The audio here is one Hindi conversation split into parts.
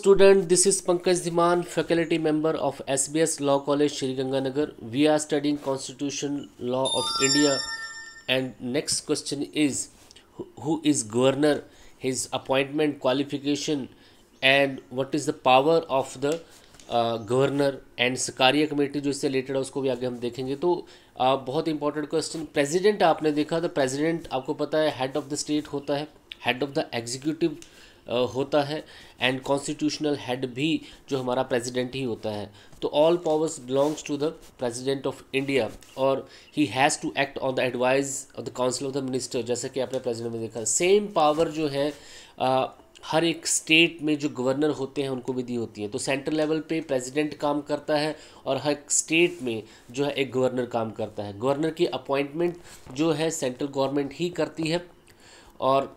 Student this is Pankaj Dhiman faculty member of S B S law college Sri Ganganagar we are studying constitution law of India and next question is who is governor his appointment qualification and what is the power of the governor and सकारी कमेटी जो इससे रिलेटेड है उसको भी आगे हम देखेंगे तो uh, बहुत इंपॉर्टेंट क्वेश्चन प्रेजिडेंट आपने देखा तो प्रेजिडेंट आपको पता है हेड ऑफ द स्टेट होता है हेड ऑफ द एग्जीक्यूटिव होता है एंड कॉन्स्टिट्यूशनल हेड भी जो हमारा प्रेसिडेंट ही होता है तो all powers belongs to the president of India और he has to act on the advise of the council of the minister जैसे कि आपने प्रेसिडेंट में देखा सेम पावर जो है आ, हर एक स्टेट में जो गवर्नर होते हैं उनको भी दी होती है तो सेंट्रल लेवल पे प्रेसिडेंट काम करता है और हर स्टेट में जो है एक गवर्नर काम करता है गवर्नर की अपॉइंटमेंट जो है सेंट्रल गवर्नमेंट ही करती है और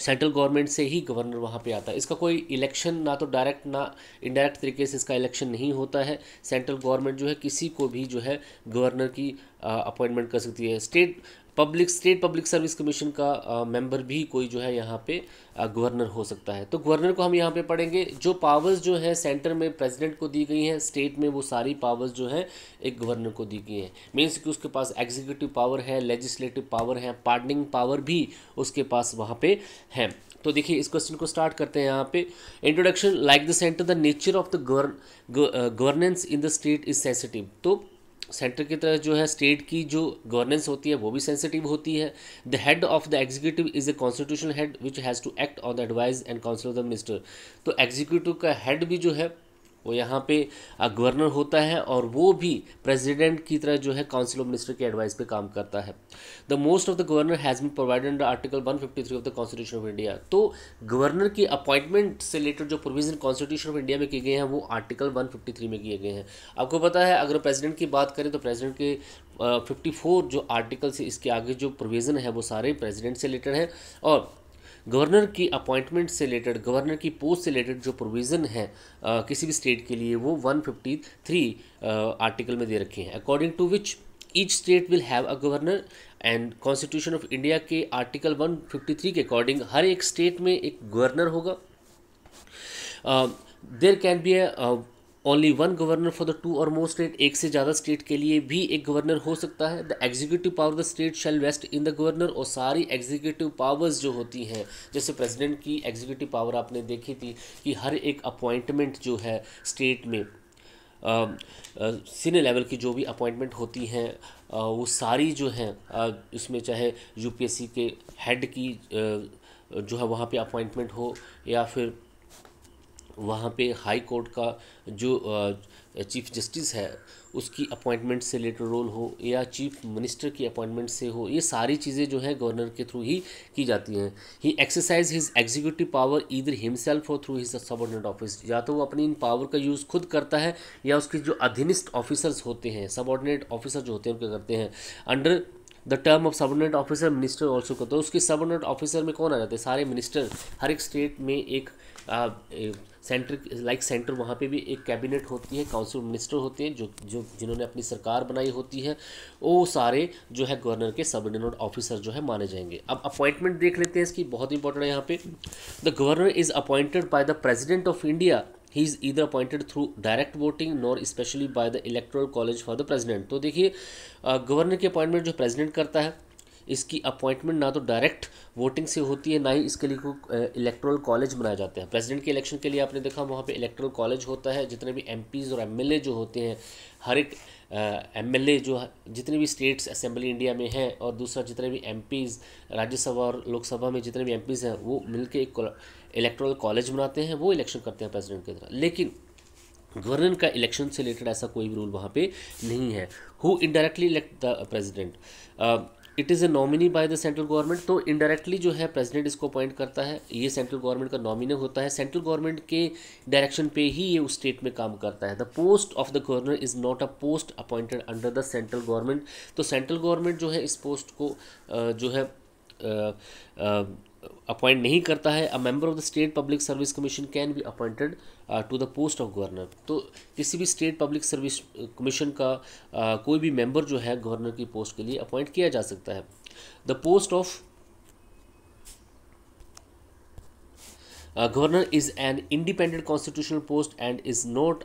सेंट्रल गवर्नमेंट से ही गवर्नर वहाँ पे आता है इसका कोई इलेक्शन ना तो डायरेक्ट ना इनडायरेक्ट तरीके से इसका इलेक्शन नहीं होता है सेंट्रल गवर्नमेंट जो है किसी को भी जो है गवर्नर की अपॉइंटमेंट कर सकती है state public state public service commission का मेंबर भी कोई जो है यहाँ पे गवर्नर हो सकता है तो गवर्नर को हम यहाँ पे पढ़ेंगे जो पावर्स जो है सेंटर में प्रेसिडेंट को दी गई हैं स्टेट में वो सारी पावर्स जो हैं एक गवर्नर को दी गई हैं मीन्स कि उसके पास एग्जीक्यूटिव पावर है लेजिस्लेटिव पावर है पार्टनिंग पावर भी उसके पास वहाँ पे है तो देखिए इस क्वेश्चन को स्टार्ट करते हैं यहाँ पे introduction like the centre the nature of the governance in the state is sensitive तो सेंटर की तरह जो है स्टेट की जो गवर्नेंस होती है वो भी सेंसिटिव होती है the head of the executive is a constitution head which has to act on the advise and council of the minister तो एग्जीक्यूटिव का हेड भी जो है वो यहाँ पे गवर्नर होता है और वो भी प्रेसिडेंट की तरह जो है काउंसिल ऑफ मिनिस्टर के एडवाइस पे काम करता है the most of the governor has been provided article 153 of the constitution of India तो गवर्नर की अपॉइंटमेंट से रिलेटेड जो प्रोविजन कॉन्स्टिट्यूशन ऑफ इंडिया में किए गए हैं वो आर्टिकल 153 में किए गए हैं आपको पता है अगर प्रेजिडेंट की बात करें तो प्रेजिडेंट के फिफ्टी uh, जो आर्टिकल इसके आगे जो प्रोविज़न है वो सारे प्रेजिडेंट से रिलेटेड हैं और गवर्नर की अपॉइंटमेंट से रिलेटेड गवर्नर की पोस्ट से रिलेटेड जो प्रोविज़न है आ, किसी भी स्टेट के लिए वो 153 आर्टिकल में दे रखे हैं according to which each state will have a governor and constitution of India के आर्टिकल 153 के अकॉर्डिंग हर एक स्टेट में एक गवर्नर होगा there can be only one governor for the two और मोर स्टेट एक से ज़्यादा स्टेट के लिए भी एक गवर्नर हो सकता है the executive power the state shall vest in the governor और सारी एग्जीक्यूटिव पावर्स जो होती हैं जैसे प्रेसिडेंट की एग्जीक्यूटिव पावर आपने देखी थी कि हर एक अपॉइंटमेंट जो है स्टेट में सीनियर लेवल की जो भी अपॉइंटमेंट होती हैं वो सारी जो हैं उसमें चाहे यूपीएससी के हेड की जो है वहाँ पे अपॉइंटमेंट हो या फिर वहाँ पे हाई कोर्ट का जो चीफ जस्टिस है उसकी अपॉइंटमेंट से रिलेटेड रोल हो या चीफ मिनिस्टर की अपॉइंटमेंट से हो ये सारी चीज़ें जो है गवर्नर के थ्रू ही की जाती हैं he exercise his executive power either himself और थ्रू हिज सबॉर्डिनेट ऑफिस या तो वो अपनी इन पावर का यूज़ खुद करता है या उसके जो अधीनस्थ ऑफिसर्स होते हैं सबॉर्डिनेट ऑफिसर जो होते हैं उनके करते हैं under the term of subordinate officer minister also करते हैं उसके सबॉर्डिनेट ऑफिसर में कौन आ जाते हैं सारे मिनिस्टर हर एक स्टेट में एक, आ, एक सेंटर लाइक सेंटर वहाँ पे भी एक कैबिनेट होती है काउंसिल मिनिस्टर होते हैं जो जो जिन्होंने अपनी सरकार बनाई होती है वो सारे जो है गवर्नर के सब ऑर्डिनेट ऑफिसर जो है माने जाएंगे अब अपॉइंटमेंट देख लेते हैं इसकी बहुत इंपॉर्टेंट है यहाँ पे the governor is appointed by the president of India he is either appointed through direct voting nor specially by the electoral college for the president तो देखिए गवर्नर के अपॉइंटमेंट जो प्रेजिडेंट करता है इसकी अपॉइंटमेंट ना तो डायरेक्ट वोटिंग से होती है ना ही इसके लिए कोई इलेक्ट्रल कॉलेज बनाए जाते हैं प्रेसिडेंट के इलेक्शन के लिए आपने देखा वहाँ पे इलेक्ट्रल कॉलेज होता है जितने भी एम और एम जो होते हैं हर एक एम जो जितने भी स्टेट्स असेंबली इंडिया में हैं और दूसरा जितने भी एम राज्यसभा और लोकसभा में जितने भी एम हैं वो मिलकर एक इलेक्ट्रल कॉलेज बनाते हैं वो इलेक्शन करते हैं प्रेसिडेंट के तरह लेकिन गवर्नर का इलेक्शन से रिलेटेड ऐसा कोई भी रूल वहाँ पे नहीं है who indirectly elect the president it is a nominee by the central government तो इनडायरेक्टली जो है प्रेसिडेंट इसको अपॉइंट करता है ये सेंट्रल गवर्नमेंट का नॉमिनी होता है सेंट्रल गवर्नमेंट के डायरेक्शन पे ही ये उस स्टेट में काम करता है the post of the governor is not a post appointed under the central government तो सेंट्रल गवर्नमेंट जो है इस पोस्ट को जो है अपॉइंट नहीं करता है a member of the state public service commission can be appointed to the post of governor तो किसी भी स्टेट पब्लिक सर्विस कमीशन का uh, कोई भी मेंबर जो है गवर्नर की पोस्ट के लिए अपॉइंट किया जा सकता है the post of governor is an independent constitutional post and is not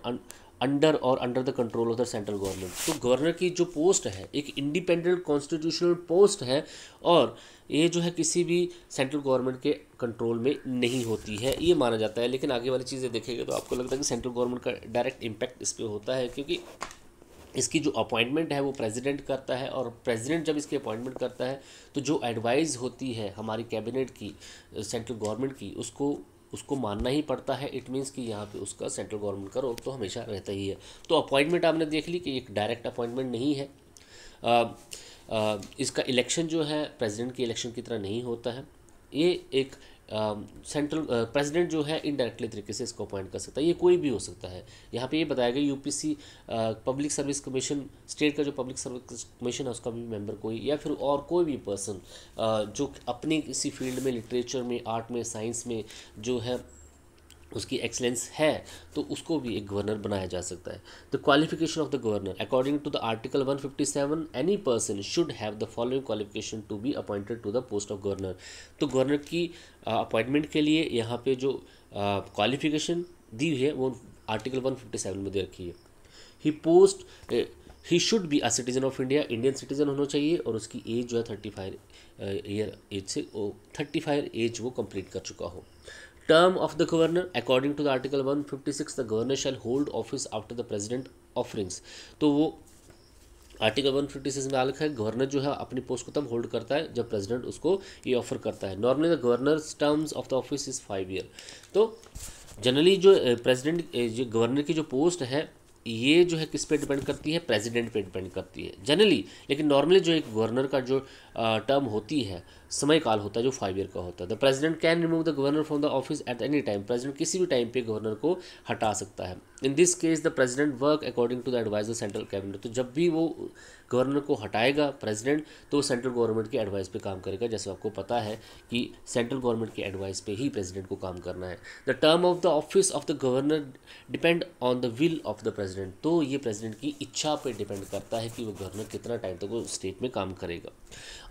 under और under the control of the central government तो गवर्नर की जो पोस्ट है एक इंडिपेंडेंट कॉन्स्टिट्यूशनल पोस्ट है और ये जो है किसी भी सेंट्रल गवर्नमेंट के कंट्रोल में नहीं होती है ये माना जाता है लेकिन आगे वाली चीज़ें देखेंगे तो आपको लगता है कि सेंट्रल गवर्नमेंट का डायरेक्ट इम्पैक्ट इस पर होता है क्योंकि इसकी जो अपॉइंटमेंट है वो प्रेसिडेंट करता है और प्रेसिडेंट जब इसकी अपॉइंटमेंट करता है तो जो एडवाइस होती है हमारी कैबिनेट की सेंट्रल गवर्नमेंट की उसको उसको मानना ही पड़ता है इट मीन्स कि यहाँ पे उसका सेंट्रल गवर्नमेंट का रोल तो हमेशा रहता ही है तो अपॉइंटमेंट आपने देख ली कि एक डायरेक्ट अपॉइंटमेंट नहीं है आ, आ, इसका इलेक्शन जो है प्रेसिडेंट के इलेक्शन की तरह नहीं होता है ये एक सेंट्रल प्रेसिडेंट जो है इनडायरेक्टली तरीके से इसको अपॉइंट कर सकता है ये कोई भी हो सकता है यहाँ पे ये बताया गया UPSC public service commission state का जो पब्लिक सर्विस कमीशन है उसका भी मेंबर कोई या फिर और कोई भी पर्सन जो अपने किसी फील्ड में लिटरेचर में आर्ट में साइंस में जो है उसकी एक्सेलेंस है तो उसको भी एक गवर्नर बनाया जा सकता है the qualification of the governor according to the article 157 any person should have the following qualification to be appointed to the post of governor तो गवर्नर की अपॉइंटमेंट uh, के लिए यहाँ पे जो क्वालिफिकेशन uh, दी हुई है वो आर्टिकल 157 में दे रखी है ही post he should be a citizen of India Indian citizen होना चाहिए और उसकी एज जो है थर्टी फाइव ईयर एज से थर्टी फाइव एज वो कंप्लीट कर चुका हो Term of the governor according to the article 156 the governor shall hold office after the president offerings तो वो आर्टिकल 156 में लिखा है गवर्नर जो है अपनी पोस्ट को तब होल्ड करता है जब प्रेसिडेंट उसको ये ऑफर करता है normally the governor terms of the office is five year तो जनरली जो प्रेसिडेंट eh, eh, जो गवर्नर की जो पोस्ट है ये जो है किस पे डिपेंड करती है प्रेसिडेंट पे डिपेंड करती है जनरली लेकिन नॉर्मली जो एक गवर्नर का जो टर्म ah, होती है समय काल होता है जो फाइव ईयर का होता है the president can remove the governor from the office at any time president किसी भी टाइम पे गवर्नर को हटा सकता है in this case the president work according to the advice of central cabinet तो जब भी वो गवर्नर को हटाएगा प्रेजिडेंट तो सेंट्रल गवर्नमेंट की एडवाइस पे काम करेगा जैसे आपको पता है कि सेंट्रल गवर्नमेंट की एडवाइस पे ही प्रेजिडेंट को काम करना है the term of the office of the governor depend on the will of the president तो ये प्रेजिडेंट की इच्छा पर डिपेंड करता है कि वो गवर्नर कितना टाइम तक तो वो स्टेट में काम करेगा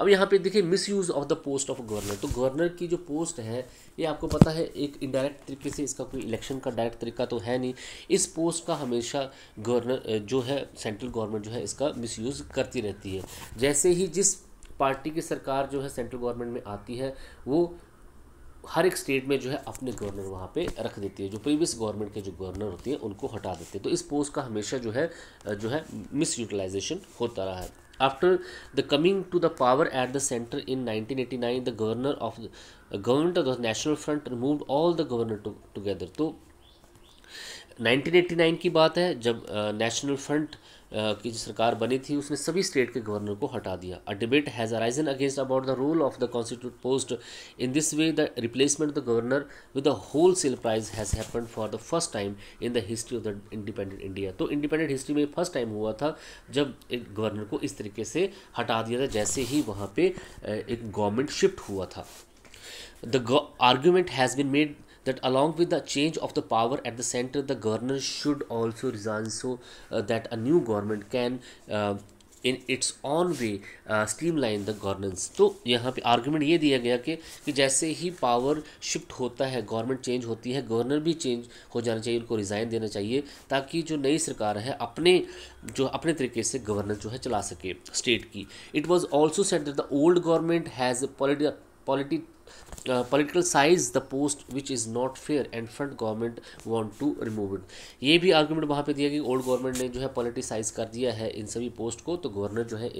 अब यहाँ पे देखिए misuse of the the post of governor तो गवर्नर की जो पोस्ट है ये आपको पता है एक इनडायरेक्ट तरीके से इसका कोई इलेक्शन का डायरेक्ट तरीका तो है नहीं इस पोस्ट का हमेशा गवर्नर जो है सेंट्रल गवर्नमेंट जो है इसका मिसयूज़ करती रहती है जैसे ही जिस पार्टी की सरकार जो है सेंट्रल गवर्नमेंट में आती है वो हर एक स्टेट में जो है अपने गवर्नर वहाँ पे रख देती है जो प्रीवियस गवर्नमेंट के जो गवर्नर होते हैं उनको हटा देते हैं तो इस पोस्ट का हमेशा जो है जो है मिस यूटिलाइजेशन होता रहा है After the coming to the power at the center in 1989, the governor of the uh, government of the National Front removed all the governor to, together. तो 1989 ki baat hai jab uh, national front uh, की जो सरकार बनी थी उसने सभी स्टेट के गवर्नर को हटा दिया a debate has arisen against about the rule of the constitute post in this way the replacement of the governor with the wholesale price has happen for the first time in the history of the independent India तो इंडिपेंडेंट हिस्ट्री में फर्स्ट टाइम हुआ था जब एक गवर्नर को इस तरीके से हटा दिया था जैसे ही वहाँ पे एक गवर्नमेंट शिफ्ट हुआ था the argument has been made that along with the change of the power at the center the governor should also resign so uh, that a new government can uh, in its own way streamline the governance तो यहाँ पे आर्गुमेंट ये दिया गया कि कि जैसे ही पावर शिफ्ट होता है गवर्नमेंट चेंज होती है गवर्नर भी चेंज हो जाना चाहिए उनको रिज़ाइन देना चाहिए ताकि जो नई सरकार है अपने जो अपने तरीके से गवर्नेंस जो है चला सके स्टेट की it was also said that the old government has political politi politicised the post which is not fair and front government want to remove it ये भी आर्ग्यूमेंट वहाँ पे दिया कि ओल्ड गवर्नमेंट ने जो है पॉलिटिसाइज कर दिया है इन सभी पोस्ट को तो गवर्नर जो है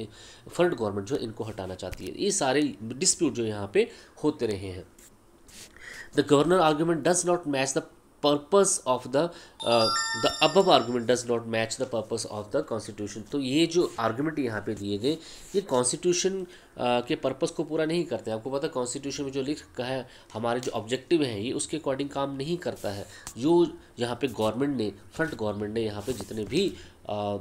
फ्रंट गवर्नमेंट जो है इनको हटाना चाहती है ये सारे डिस्प्यूट जो यहाँ पे होते रहे हैं the governor argument does not match the purpose of the the above argument does not match the purpose of the constitution तो ये जो आर्ग्यूमेंट यहाँ पे दिए गए ये कॉन्स्टिट्यूशन uh, के पर्पज़ को पूरा नहीं करते आपको पता कॉन्स्टिट्यूशन में जो लिख कहा है हमारे जो ऑब्जेक्टिव हैं ये उसके अकॉर्डिंग काम नहीं करता है जो यहाँ पे गवर्नमेंट ने फ्रंट गवर्नमेंट ने यहाँ पे जितने भी uh,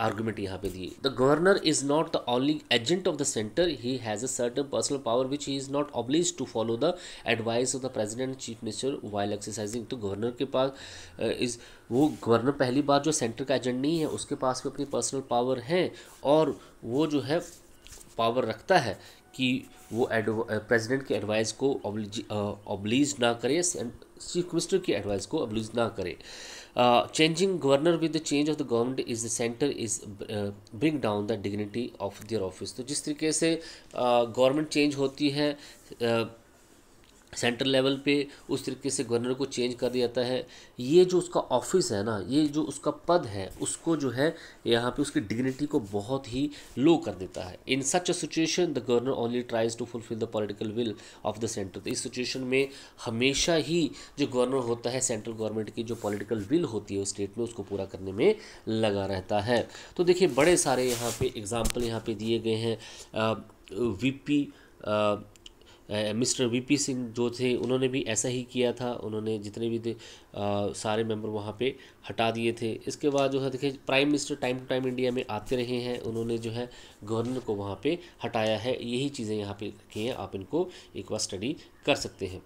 आर्गूमेंट यहाँ पे दिए the governor is not the only agent of the centre he has a certain personal power which he is not oblige to follow the advice of the president chief minister while exercising तो गवर्नर के पास इज वो गवर्नर पहली बार जो सेंटर का एजेंट नहीं है उसके पास भी अपनी पर्सनल पावर है और वो जो है पावर रखता है कि वो प्रेजिडेंट के एडवाइस को ऑब्लीज ना करे चीफ मिनिस्टर की एडवाइस को ऑब्लीज ना करें changing governor with the change of the government is the centre is bring down the dignity of their office तो जिस तरीके से गवर्नमेंट uh, चेंज होती है uh, सेंट्रल लेवल पे उस तरीके से गवर्नर को चेंज कर दिया जाता है ये जो उसका ऑफिस है ना ये जो उसका पद है उसको जो है यहाँ पे उसकी डिग्निटी को बहुत ही लो कर देता है in such a situation the governor only tries to fulfil the political will of the centre तो इस सिचुएशन में हमेशा ही जो गवर्नर होता है सेंट्रल गवर्नमेंट की जो पॉलिटिकल विल होती है उस स्टेट में उसको पूरा करने में लगा रहता है तो देखिए बड़े सारे यहाँ पे एग्जाम्पल यहाँ पे दिए गए हैं वी मिस्टर वीपी सिंह जो थे उन्होंने भी ऐसा ही किया था उन्होंने जितने भी थे आ, सारे मेंबर वहाँ पे हटा दिए थे इसके बाद जो है देखिए prime minister time to time India में आते रहे हैं उन्होंने जो है गवर्नर को वहाँ पे हटाया है यही चीज़ें यहाँ पे की हैं आप इनको एक बार स्टडी कर सकते हैं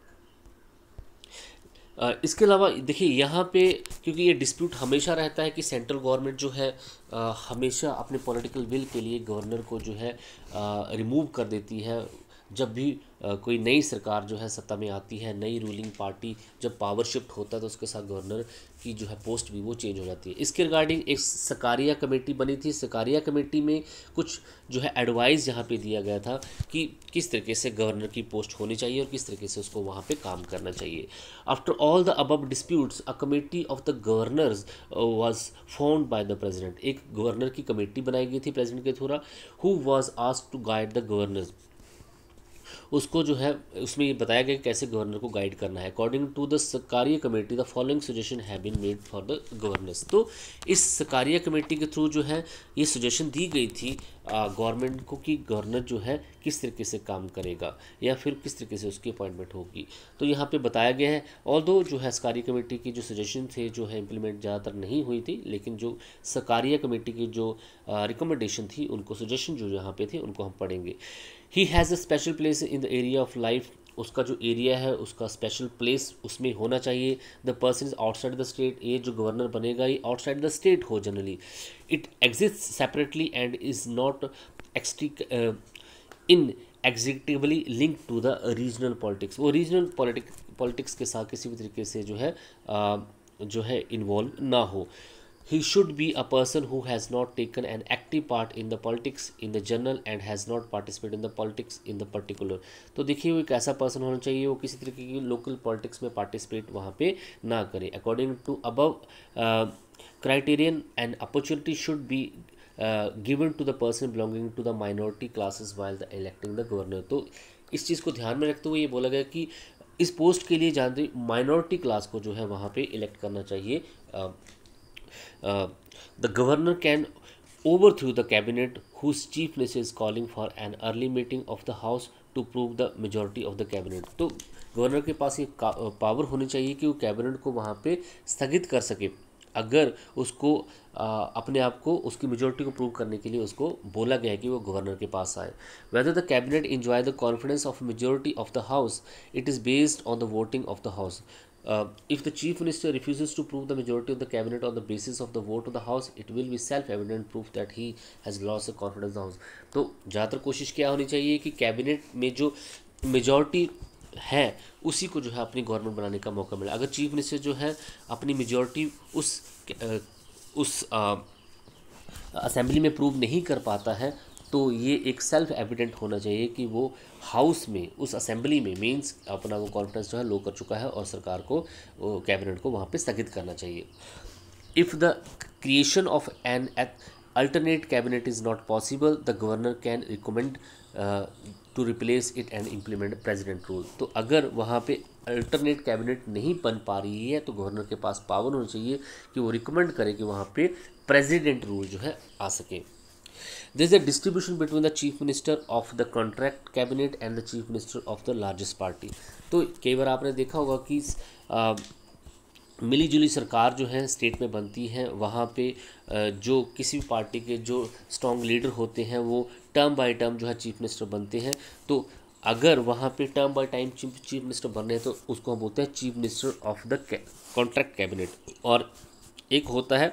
इसके अलावा देखिए यहाँ पे क्योंकि ये डिस्प्यूट हमेशा रहता है कि सेंट्रल गवर्नमेंट जो है आ, हमेशा अपने पॉलिटिकल विल के लिए गवर्नर को जो है रिमूव कर देती है जब भी कोई नई सरकार जो है सत्ता में आती है नई रूलिंग पार्टी जब पावर शिफ्ट होता है तो उसके साथ गवर्नर की जो है पोस्ट भी वो चेंज हो जाती है इसके रिगार्डिंग एक सकारिया कमेटी बनी थी सकारिया कमेटी में कुछ जो है एडवाइस यहाँ पे दिया गया था कि किस तरीके से गवर्नर की पोस्ट होनी चाहिए और किस तरीके से उसको वहाँ पर काम करना चाहिए after all the above disputes a committee of the governor was found by the president एक गवर्नर की कमेटी बनाई गई थी प्रेजिडेंट के through who was ask to guide the governors उसको जो है उसमें ये बताया गया कि कैसे गवर्नर को गाइड करना है according to the Sarkaria committee the following suggestion have been made for the governance तो इस सकारिया कमेटी के थ्रू जो है ये सजेशन दी गई थी गवर्नमेंट को कि गवर्नर जो है किस तरीके से काम करेगा या फिर किस तरीके से उसकी अपॉइंटमेंट होगी तो यहाँ पे बताया गया है और दो जो है सकारी कमेटी की जो सजेशन थे जो है इम्प्लीमेंट ज़्यादातर नहीं हुई थी लेकिन जो सकारिया कमेटी की जो रिकमेंडेशन थी उनको सजेशन जो यहाँ पे थे उनको हम पढ़ेंगे he has a special place in the area of life उसका जो एरिया है उसका स्पेशल प्लेस उसमें होना चाहिए the person is outside the state ये जो गवर्नर बनेगा ये आउटसाइड द स्टेट हो generally it exist separately and is not exotic in executively link to the regional politics वो रीजनल पॉलिटिक्स के साथ किसी भी तरीके से जो है uh, जो है इन्वॉल्व ना हो He should be a person who has not taken an active part in the politics in the general and has not participate in the politics in the particular तो देखिए वो एक ऐसा पर्सन होना चाहिए वो किसी तरीके की लोकल पॉलिटिक्स में पार्टिसिपेट वहाँ पे ना करे according to above criterion and opportunity should be given to the person belonging to the minority classes while the electing the governor तो इस चीज़ को ध्यान में रखते हुए ये बोला गया कि इस पोस्ट के लिए जानते माइनॉरिटी क्लास को जो है वहाँ पे इलेक्ट करना चाहिए uh, the governor can overthrow the cabinet whose chief minister is calling for an early meeting of the house to prove the majority of the cabinet तो गवर्नर के पास ये पावर uh, होनी चाहिए कि वो कैबिनेट को वहाँ पे स्थगित कर सके अगर उसको आ, uh, अपने आप को उसकी मेजोरिटी को प्रूव करने के लिए उसको बोला गया है कि वो गवर्नर के पास आए whether the cabinet enjoy the confidence of majority of the house it is based on the voting of the house Uh, if the chief minister refuses to prove the majority of the cabinet on the basis of the vote of the house, it will be self-evident proof that he has lost the confidence of the house. तो ज़्यादातर कोशिश क्या होनी चाहिए कि कैबिनेट में जो मेजॉरिटी है उसी को जो है अपनी गवर्नमेंट बनाने का मौका मिला अगर चीफ मिनिस्टर जो है अपनी मेजॉरिटी उस उस असेंबली में प्रूव नहीं कर पाता है तो ये एक सेल्फ एविडेंट होना चाहिए कि वो हाउस में उस असेंबली में मीन्स अपना वो कॉन्फ्रेंस जो है लो कर चुका है और सरकार को कैबिनेट को वहाँ पे स्थगित करना चाहिए if the creation of an alternate alternate cabinet is not possible the governor can recommend to replace it and implement president rule तो अगर वहाँ पे अल्टरनेट कैबिनेट नहीं बन पा रही है तो गवर्नर के पास पावर होनी चाहिए कि वो रिकमेंड करे कि वहाँ पे प्रेजिडेंट रूल जो है आ सके There is a distribution between the chief minister of the contract cabinet and the chief minister of the largest party. तो कई बार आपने देखा होगा कि मिली जुली सरकार जो है स्टेट में बनती है वहाँ पे जो किसी भी पार्टी के जो स्ट्रॉन्ग लीडर होते हैं वो टर्म बाय टर्म जो है चीफ मिनिस्टर बनते हैं तो अगर वहाँ पे term by time chief minister बन रहे हैं तो उसको हम बोलते हैं chief minister of the contract cabinet और एक होता है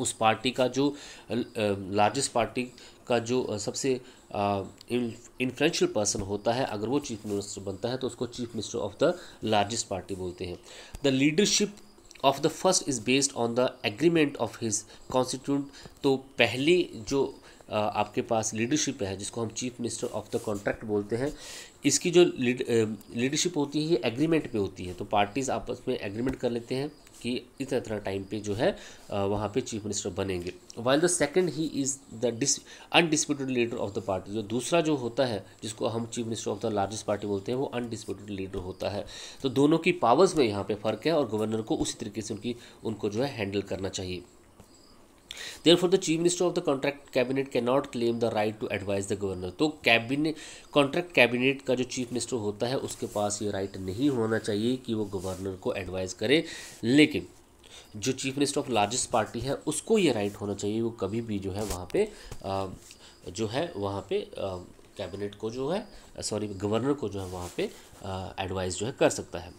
उस पार्टी का जो लार्जेस्ट पार्टी का जो सबसे इन्फ्लुएंशियल पर्सन होता है अगर वो चीफ मिनिस्टर बनता है तो उसको chief minister of the largest party बोलते हैं the leadership of the first is based on the agreement of his constituent तो पहली जो आपके पास लीडरशिप है जिसको हम chief minister of the contract बोलते हैं इसकी जो लीडरशिप होती है ये एग्रीमेंट पे होती है तो पार्टीज़ आपस में एग्रीमेंट कर लेते हैं कि इतना इतना टाइम पे जो है वहाँ पे चीफ मिनिस्टर बनेंगे while the second he is the dis undisputed leader of the party जो दूसरा जो होता है जिसको हम chief minister of the largest party बोलते हैं वो अनडिस्प्यूटेड लीडर होता है तो दोनों की पावर्स में यहाँ पर फ़र्क है और गवर्नर को उसी तरीके से उनकी उनको जो है हैंडल करना चाहिए the chief minister of the contract cabinet can not claim the right to advise the governor तो कैबिनेट कॉन्ट्रैक्ट कैबिनेट का जो चीफ मिनिस्टर होता है उसके पास ये राइट नहीं होना चाहिए कि वो गवर्नर को एडवाइज़ करे लेकिन जो chief minister of largest party है उसको ये राइट होना चाहिए वो कभी भी जो है वहाँ पे आ, जो है वहाँ पे कैबिनेट को जो है सॉरी गवर्नर को जो है वहाँ पे एडवाइस जो है कर सकता है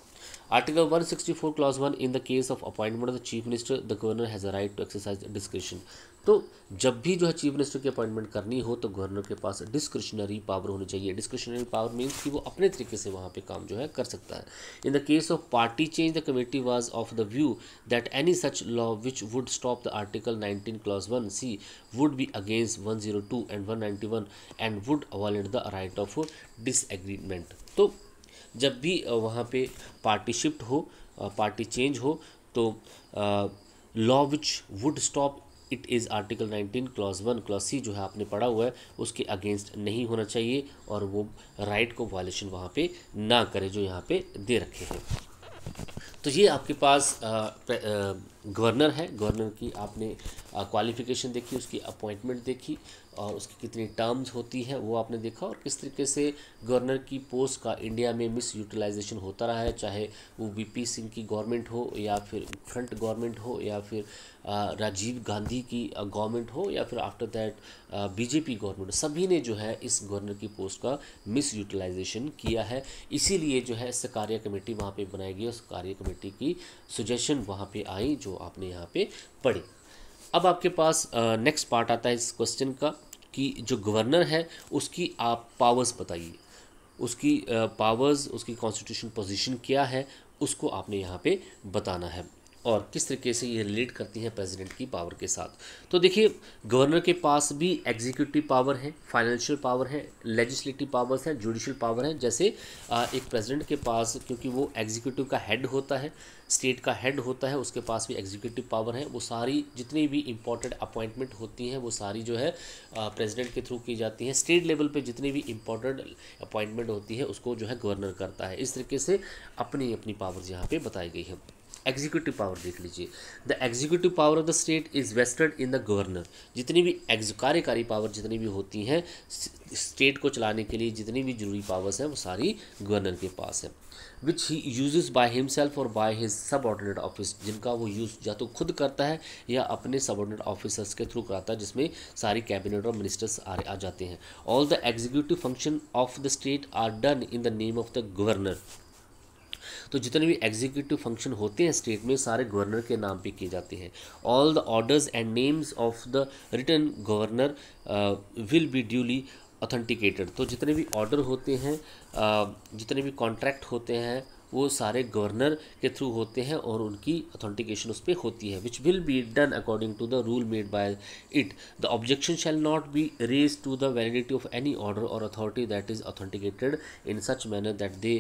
Article 164 clause 1 in the case of appointment of the chief minister the governor has a right to exercise discretion तो जब भी जो है चीफ मिनिस्टर की अपॉइंटमेंट करनी हो तो गवर्नर के पास डिस्क्रिशनरी पावर होनी चाहिए डिस्क्रिशनरी पावर मीन्स कि वो अपने तरीके से वहाँ पे काम जो है कर सकता है in the case of party change the committee was of the view that any such law which would stop the article 19 clause one C would be against two and one and would violate the right of disagreement तो जब भी वहाँ पे पार्टी शिफ्ट हो पार्टी चेंज हो तो law which would stop it is article 19 clause one clause C जो है आपने पढ़ा हुआ है उसके अगेंस्ट नहीं होना चाहिए और वो राइट को वायलेशन वहाँ पे ना करे जो यहाँ पे दे रखे हैं तो ये आपके पास गवर्नर है गवर्नर की आपने क्वालिफिकेशन देखी उसकी अपॉइंटमेंट देखी और उसकी कितनी टर्म्स होती हैं वो आपने देखा और किस तरीके से गवर्नर की पोस्ट का इंडिया में मिस यूटिलाइजेशन होता रहा है चाहे वो वीपी सिंह की गवर्नमेंट हो या फिर फ्रंट गवर्नमेंट हो या फिर राजीव गांधी की गवर्नमेंट हो या फिर आफ्टर दैट बीजेपी गवर्नमेंट सभी ने जो है इस गवर्नर की पोस्ट का मिस यूटिलाइजेशन किया है इसीलिए जो है इस कार्य कमेटी वहाँ पर बनाई गई उस कार्य कमेटी की सुजेशन वहाँ पर आई जो आपने यहाँ पर पढ़ी अब आपके पास नेक्स्ट पार्ट आता है इस क्वेश्चन का कि जो गवर्नर है उसकी आप पावर्स बताइए उसकी पावर्स उसकी कॉन्स्टिट्यूशन पोजीशन क्या है उसको आपने यहाँ पे बताना है और किस तरीके से ये रिलेट करती हैं प्रेसिडेंट की पावर के साथ तो देखिए गवर्नर के पास भी एग्जीक्यूटिव पावर है फाइनेंशियल पावर है लेजिस्लेटिव पावर्स हैं जुडिशल पावर हैं जैसे एक प्रेसिडेंट के पास क्योंकि वो एग्जीक्यूटिव का हेड होता है स्टेट का हेड होता है उसके पास भी एग्जीक्यूटिव पावर है वो सारी जितनी भी इंपॉर्टेंट अपॉइंटमेंट होती हैं वो सारी जो है प्रेसिडेंट के थ्रू की जाती हैं स्टेट लेवल पे जितनी भी इम्पोर्टेंट अपॉइंटमेंट होती है उसको जो है गवर्नर करता है इस तरीके से अपनी अपनी पावर्स यहाँ पे बताई गई है एग्जीक्यूटिव पावर देख लीजिए the executive power of the state is vested in the governor जितनी भी कार्यकारी पावर जितनी भी होती हैं स्टेट को चलाने के लिए जितनी भी जरूरी पावर्स हैं वो सारी गवर्नर के पास है which he uses by himself और बाय हिज सबऑर्डिनेट ऑफिस जिनका वो यूज़ या तो खुद करता है या अपने सबऑर्डिनेट ऑफिसर्स के थ्रू कराता है जिसमें सारी कैबिनेट और मिनिस्टर्स आ, आ जाते हैं all the executive function of the state are done in the name of the governor तो जितने भी एग्जीक्यूटिव फंक्शन होते हैं स्टेट में सारे गवर्नर के नाम पे किए जाते हैं all the orders and names of the return governor will be duly authenticated तो जितने भी ऑर्डर होते हैं uh, जितने भी कॉन्ट्रैक्ट होते हैं वो सारे गवर्नर के थ्रू होते हैं और उनकी ऑथेंटिकेशन उस पर होती है which will be done according to the rule made by it the objection shall not be raise to the validity of any order और authority that is authenticated in such manner that they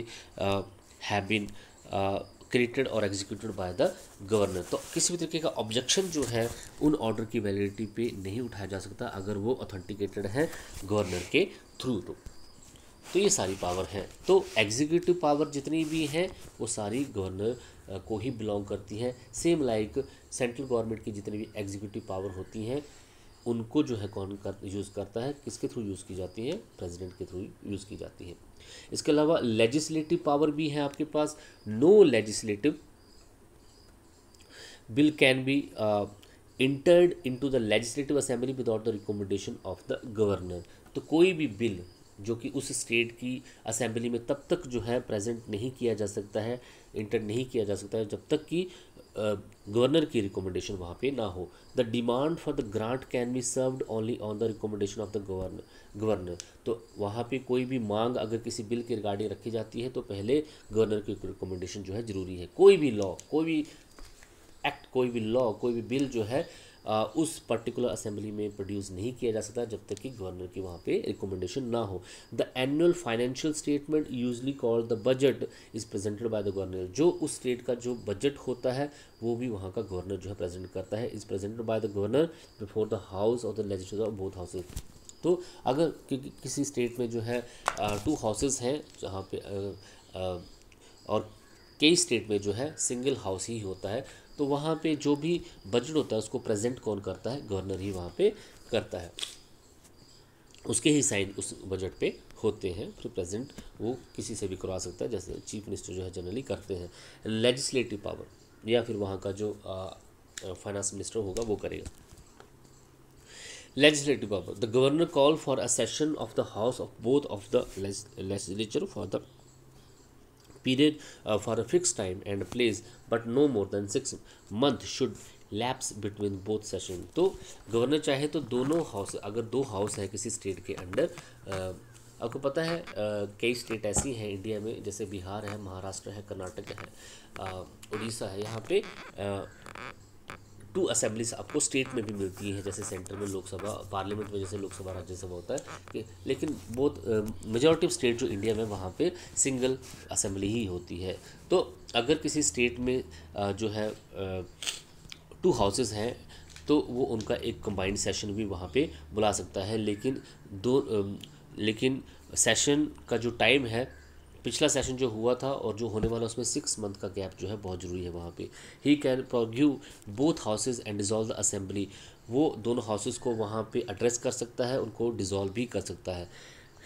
have been created और एग्जीक्यूटेड बाय द गवर्नर तो किसी भी तरीके का ऑब्जेक्शन जो है उन ऑर्डर की वैलिडिटी पे नहीं उठाया जा सकता अगर वो ऑथेंटिकेटेड है गवर्नर के थ्रू तो तो ये सारी पावर हैं तो एग्जीक्यूटिव पावर जितनी भी हैं वो सारी गवर्नर uh, को ही बिलोंग करती हैं सेम लाइक सेंट्रल गवर्नमेंट की जितनी भी एग्जीक्यूटिव पावर होती हैं उनको जो है कौन कर यूज़ करता है किसके थ्रू यूज़ की जाती है प्रेसिडेंट के थ्रू यूज़ की जाती है इसके अलावा लेजिस्लेटिव पावर भी है आपके पास no legislative bill can be entered into the legislative assembly without the recommendation of the governor तो कोई भी बिल जो कि उस स्टेट की असेंबली में तब तक जो है प्रेजेंट नहीं किया जा सकता है इंटर नहीं किया जा सकता है जब तक कि गवर्नर की रिकमेंडेशन वहाँ पे ना हो the demand for the grant can be served only on the recommendation of the governor governor तो वहाँ पे कोई भी मांग अगर किसी बिल के रिगार्डिंग रखी जाती है तो पहले गवर्नर की रिकमेंडेशन जो है ज़रूरी है कोई भी लॉ कोई भी एक्ट कोई भी लॉ कोई भी बिल जो है उस पर्टिकुलर असेंबली में प्रोड्यूस नहीं किया जा सकता जब तक कि गवर्नर की वहाँ पे रिकमेंडेशन ना हो the annual financial statement usually called the budget is presented by the governor जो उस स्टेट का जो बजट होता है वो भी वहाँ का गवर्नर जो है प्रेजेंट करता है is presented by the governor before the house और the legislature of both houses तो अगर कि, कि, किसी स्टेट में जो है टू हाउसेज हैं जहाँ पे आ, आ, और कई स्टेट में जो है सिंगल हाउस ही होता है तो वहाँ पे जो भी बजट होता है उसको प्रेजेंट कौन करता है गवर्नर ही वहाँ पे करता है उसके ही साइन उस बजट पे होते हैं फिर प्रेजेंट वो किसी से भी करवा सकता है जैसे चीफ मिनिस्टर जो है जनरली करते हैं लेजिस्लेटिव पावर या फिर वहाँ का जो फाइनेंस मिनिस्टर होगा वो करेगा legislative power the governor call for a session of the house of both of the legislature for the period uh, for a fixed time and place but no more than 6 month should lapse between both session तो गवर्नर चाहे तो दोनों हाउस अगर दो हाउस हैं किसी स्टेट के अंडर uh, आपको पता है uh, कई स्टेट ऐसी हैं इंडिया में जैसे बिहार है महाराष्ट्र है कर्नाटक है uh, उड़ीसा है यहाँ पे टू असेंबलीज आपको स्टेट में भी मिलती हैं जैसे सेंटर में लोकसभा पार्लियामेंट में जैसे लोकसभा राज्यसभा होता है लेकिन बहुत मेजोरिटी ऑफ स्टेट जो इंडिया में वहाँ पे सिंगल असेंबली ही होती है तो अगर किसी स्टेट में आ, जो है टू हाउसेस हैं तो वो उनका एक कंबाइंड सेशन भी वहाँ पे बुला सकता है लेकिन दो लेकिन सेशन का जो टाइम है पिछला सेशन जो हुआ था और जो होने वाला उसमें सिक्स मंथ का गैप जो है बहुत ज़रूरी है वहाँ पे he can prorogue both houses and dissolve the assembly वो दोनों हाउसेज को वहाँ पे एड्रेस कर सकता है उनको डिजॉल्व भी कर सकता है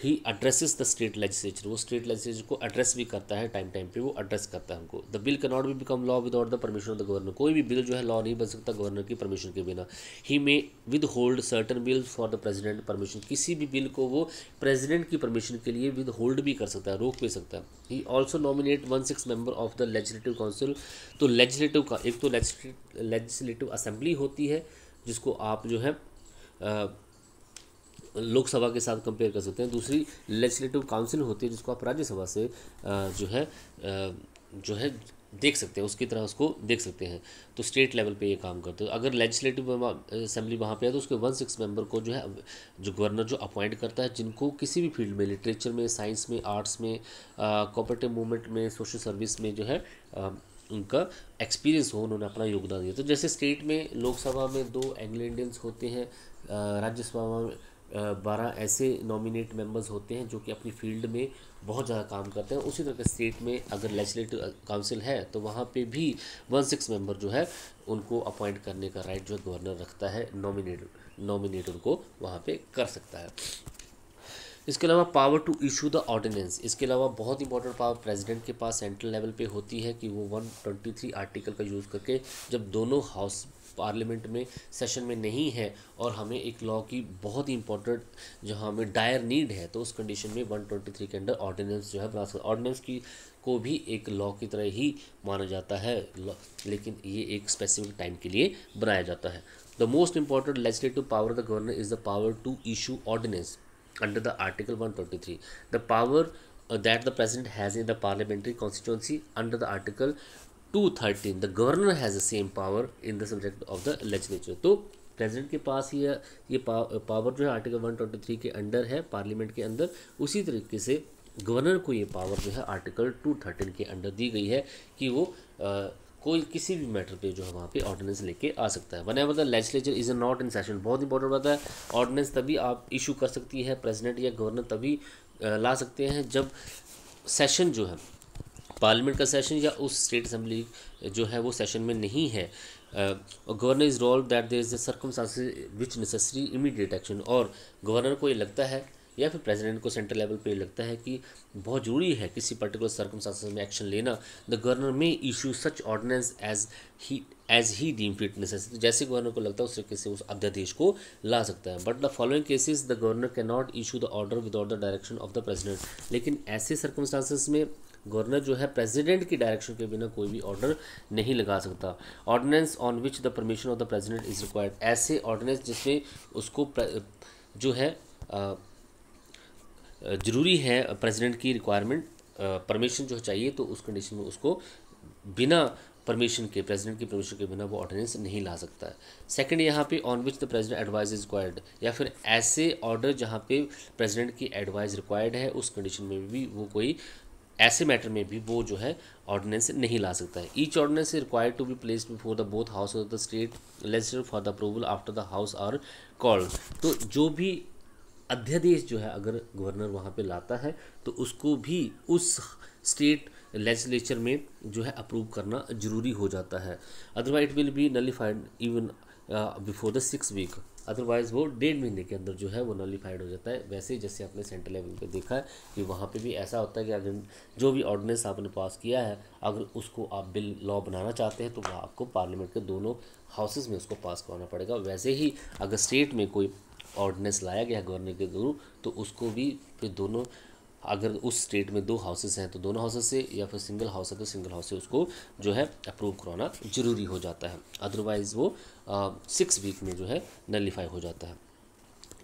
he addresses the state legislature वो स्टेट लेजिस्लेचर को एड्रेस भी करता है टाइम टाइम पे वो एड्रेस करता है हमको द बिल कैन नॉट भी become law without the permission of the governor कोई भी बिल जो है लॉ नहीं बन सकता गवर्नर की परमिशन के बिना he may withhold certain bill for the president permission किसी भी बिल को वो प्रेजिडेंट की परमिशन के लिए विद होल्ड भी कर सकता है रोक भी सकता है he also nominate one six member of the legislative council तो लेजिस्लेटिव का एक तो लेजिस्लेटिव असेंबली होती है जिसको आप जो है लोकसभा के साथ कंपेयर कर सकते हैं दूसरी लेजिस्लेटिव काउंसिल होती है जिसको आप राज्यसभा से जो है जो है देख सकते हैं उसकी तरह उसको देख सकते हैं तो स्टेट लेवल पे ये काम करते हैं अगर लेजिस्लेटिव असेंबली वहाँ पे है तो उसके वन सिक्स मेंबर को जो है जो गवर्नर जो अपॉइंट करता है जिनको किसी भी फील्ड में लिटरेचर में साइंस में आर्ट्स में कॉपरेटिव मूवमेंट में सोशल सर्विस में जो है आ, उनका एक्सपीरियंस हो उन्होंने अपना योगदान दिया तो जैसे स्टेट में लोकसभा में दो एंग्लो इंडियंस होते हैं राज्यसभा में बारह ऐसे नॉमिनेट मेंबर्स होते हैं जो कि अपनी फील्ड में बहुत ज़्यादा काम करते हैं उसी तरह के स्टेट में अगर लेजिस्लेटिव काउंसिल है तो वहाँ पे भी वन सिक्स मेंबर जो है उनको अपॉइंट करने का राइट जो गवर्नर रखता है नॉमिनेट नॉमिनेट उनको वहाँ पे कर सकता है इसके अलावा power to issue the ordinance इसके अलावा बहुत इंपॉर्टेंट पावर प्रेसिडेंट के पास सेंट्रल लेवल पे होती है कि वो 123 आर्टिकल का यूज़ करके जब दोनों हाउस पार्लियामेंट में सेशन में नहीं है और हमें एक लॉ की बहुत ही इंपॉर्टेंट जो हमें डायर नीड है तो उस कंडीशन में 123 के अंडर ऑर्डिनेंस जो है बना सकते ऑर्डिनेंस की को भी एक लॉ की तरह ही माना जाता है लेकिन ये एक स्पेसिफिक टाइम के लिए बनाया जाता है the most important legislative power of the governor is the power to issue ordinance under the article 123 the power uh, that the president has in the parliamentary constituency under the article 213 the governor has the same power in the subject of the legislature तो प्रेजिडेंट के पास ही ये पावर जो है आर्टिकल 123 के अंडर है पार्लियामेंट के अंदर उसी तरीके से गवर्नर को ये पावर जो है आर्टिकल 213 के अंडर दी गई है कि वो कोई किसी भी मैटर पे जो है वहाँ पे ऑर्डिनेंस लेके आ सकता है whenever the legislature is not in session बहुत इंपॉर्टेंट बात है ऑर्डिनेंस तभी आप इशू कर सकती है प्रेसिडेंट या गवर्नर तभी ला सकते हैं जब सेशन जो है पार्लियामेंट का सेशन या उस स्टेट असम्बली जो है वो सेशन में नहीं है governor is role that there is the circumstances which necessary immediate action और गवर्नर को ये लगता है या फिर प्रेसिडेंट को सेंट्रल लेवल पे लगता है कि बहुत जरूरी है किसी पर्टिकुलर सर्कमस्टांसिस में एक्शन लेना the governor may issue such ordinance as he as he deem fit necessary तो जैसे गवर्नर को लगता है उस तरीके से उस अध्यादेश को ला सकता है but the following cases the governor can not issue the order without the direction of the president लेकिन ऐसे सर्कमस्टांसिस में गवर्नर जो है प्रेसिडेंट की डायरेक्शन के बिना कोई भी ऑर्डर नहीं लगा सकता ordinance on which the permission of the president is required ऐसे ऑर्डिनेंस जिसमें उसको जो है आ, ज़रूरी है प्रेसिडेंट की रिक्वायरमेंट परमिशन जो चाहिए तो उस कंडीशन में उसको बिना परमिशन के प्रेसिडेंट की परमिशन के बिना वो ऑर्डिनेंस नहीं ला सकता है सेकेंड यहाँ पे on which the president advice is required या फिर ऐसे ऑर्डर जहाँ पे प्रेसिडेंट की एडवाइस रिक्वायर्ड है उस कंडीशन में भी वो कोई ऐसे मैटर में भी वो जो है ऑर्डिनेंस नहीं ला सकता है each ordinance is required to be place before the both house of the state legislature for the approval after the house are called तो जो भी अध्यादेश जो है अगर गवर्नर वहाँ पे लाता है तो उसको भी उस स्टेट लेजिस्लेचर में जो है अप्रूव करना जरूरी हो जाता है otherwise it will be nullified even before the six week otherwise वो डेढ़ महीने के अंदर जो है वो नलीफाइड हो जाता है वैसे ही जैसे आपने सेंट्रल लेवल पे देखा है कि वहाँ पे भी ऐसा होता है कि अगर जो भी ऑर्डिनेंस आपने पास किया है अगर उसको आप बिल लॉ बनाना चाहते हैं तो वह आपको पार्लियामेंट के दोनों हाउसेज़ में उसको पास करवाना पड़ेगा वैसे ही अगर स्टेट में कोई ऑर्डिनेंस लाया गया गवर्नर के थ्रू तो उसको भी फिर दोनों अगर उस स्टेट में दो हाउसेस हैं तो दोनों हाउसेस से या फिर सिंगल हाउस है तो सिंगल हाउस से उसको जो है अप्रूव कराना जरूरी हो जाता है अदरवाइज़ वो सिक्स वीक में जो है नलीफाई हो जाता है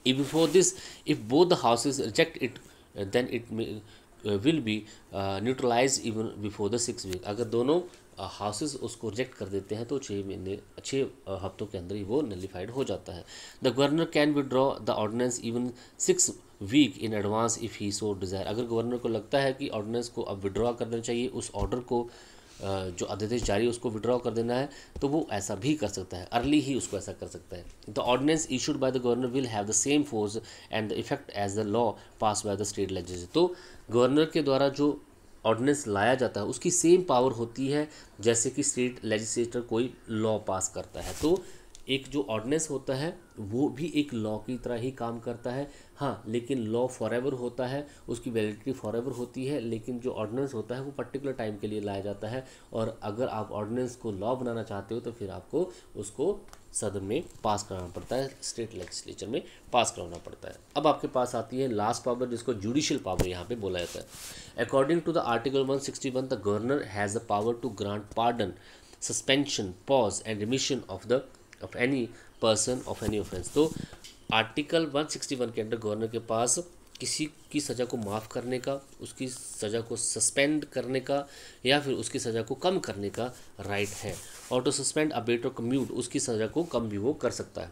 if before this if both the houses reject it then it will be neutralise even before the six week अगर दोनों हाउसेज उसको रिजेक्ट कर देते हैं तो छः महीने छः हफ्तों के अंदर ही वो नलीफाइड हो जाता है the governor can withdraw the ordinance even six week in advance if he so desire अगर गवर्नर को लगता है कि ऑर्डिनेंस को अब विड्रॉ करना चाहिए उस ऑर्डर को जो अध्यादेश जारी उसको विड्रॉ कर देना है तो वो ऐसा भी कर सकता है अर्ली ही उसको ऐसा कर सकता है the ordinance issued by the governor will have the same force and the effect as the law pass by the state legislature तो गवर्नर के द्वारा जो ऑर्डिनेंस लाया जाता है उसकी सेम पावर होती है जैसे कि स्टेट लेजिस्लेटर कोई लॉ पास करता है तो एक जो ऑर्डिनेंस होता है वो भी एक लॉ की तरह ही काम करता है हाँ लेकिन लॉ फॉर एवर होता है उसकी वैलिडिटी फॉर एवर होती है लेकिन जो ऑर्डिनेंस होता है वो पर्टिकुलर टाइम के लिए लाया जाता है और अगर आप ऑर्डिनेंस को लॉ बनाना चाहते हो तो फिर आपको उसको सदन में पास कराना पड़ता है स्टेट लेजिस्लेचर में पास कराना पड़ता है अब आपके पास आती है लास्ट पावर जिसको जुडिशियल पावर यहाँ पे बोला जाता है according to the article 161 the governor has the power to grant pardon suspension pause and remission of the of any person of any offence तो आर्टिकल 161 के अंडर गवर्नर के पास किसी की सज़ा को माफ़ करने का उसकी सज़ा को सस्पेंड करने का या फिर उसकी सज़ा को कम करने का राइट है और ऑटो सस्पेंड अपडेट और कम्यूट उसकी सज़ा को कम भी वो कर सकता है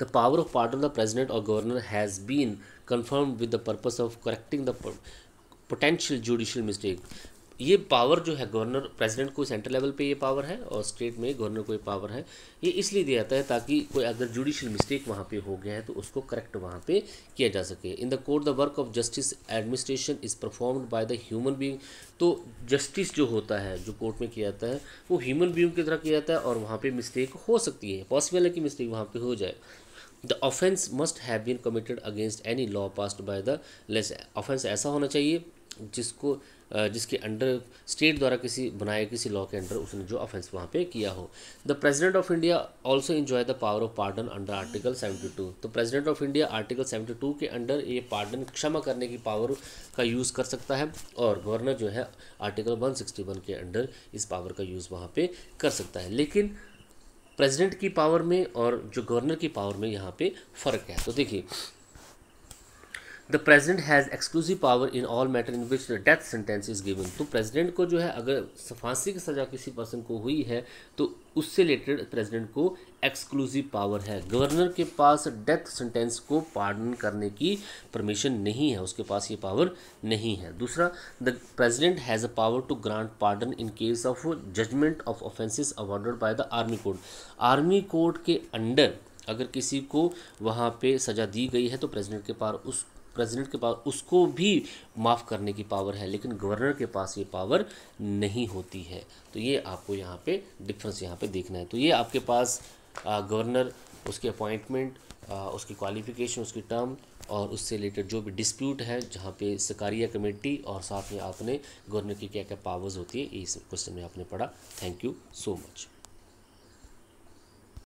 the power of part of the president और governor has been confirm with the purpose of correcting the potential judicial mistake ये पावर जो है गवर्नर प्रेसिडेंट को सेंट्रल लेवल पे ये पावर है और स्टेट में गवर्नर को ये पावर है ये इसलिए दिया जाता है ताकि कोई अगर जुडिशियल मिस्टेक वहाँ पे हो गया है तो उसको करेक्ट वहाँ पे किया जा सके in the court the work of justice administration is performed by the human being तो जस्टिस जो होता है जो कोर्ट में किया जाता है वो ह्यूमन बींग की तरह किया जाता है और वहाँ पर मिस्टेक हो सकती है पॉसिबल है कि मिस्टेक वहाँ पर हो जाए the offence must have been committed against any law passed by the less offence ऐसा होना चाहिए जिसको जिसके अंडर स्टेट द्वारा किसी बनाए किसी लॉ के अंडर उसने जो ऑफेंस वहाँ पे किया हो the president of India also enjoy the power of pardon under article seventy two तो president of India article seventy two के अंडर ये पार्डन क्षमा करने की पावर का यूज़ कर सकता है और गवर्नर जो है आर्टिकल वन सिक्सटी वन के अंडर इस पावर का यूज़ वहाँ पर कर सकता है लेकिन प्रेजिडेंट की पावर में और जो गवर्नर की पावर में यहाँ पर फ़र्क है तो देखिए the president has exclusive power in all matter in which the death sentence is given तो प्रेजिडेंट को जो है अगर फांसी की सज़ा किसी पर्सन को हुई है तो उससे रिलेटेड प्रेजिडेंट को एक्सक्लूसिव पावर है गवर्नर के पास डेथ सेंटेंस को पार्डन करने की परमिशन नहीं है उसके पास ये पावर नहीं है दूसरा the president has a power to grant pardon in case of judgement of offences awarded by the army court army court के अंडर अगर किसी को वहाँ पे सज़ा दी गई है तो प्रेसिडेंट के पास उस प्रेसिडेंट के पास उसको भी माफ़ करने की पावर है लेकिन गवर्नर के पास ये पावर नहीं होती है तो ये आपको यहाँ पे डिफरेंस यहाँ पे देखना है तो ये आपके पास गवर्नर उसके अपॉइंटमेंट उसकी क्वालिफिकेशन उसकी टर्म और उससे रिलेटेड जो भी डिस्प्यूट है जहाँ पे सकारिया कमेटी और साथ में आपने गवर्नर की क्या क्या पावर्स होती है इस क्वेश्चन में आपने पढ़ा थैंक यू सो मच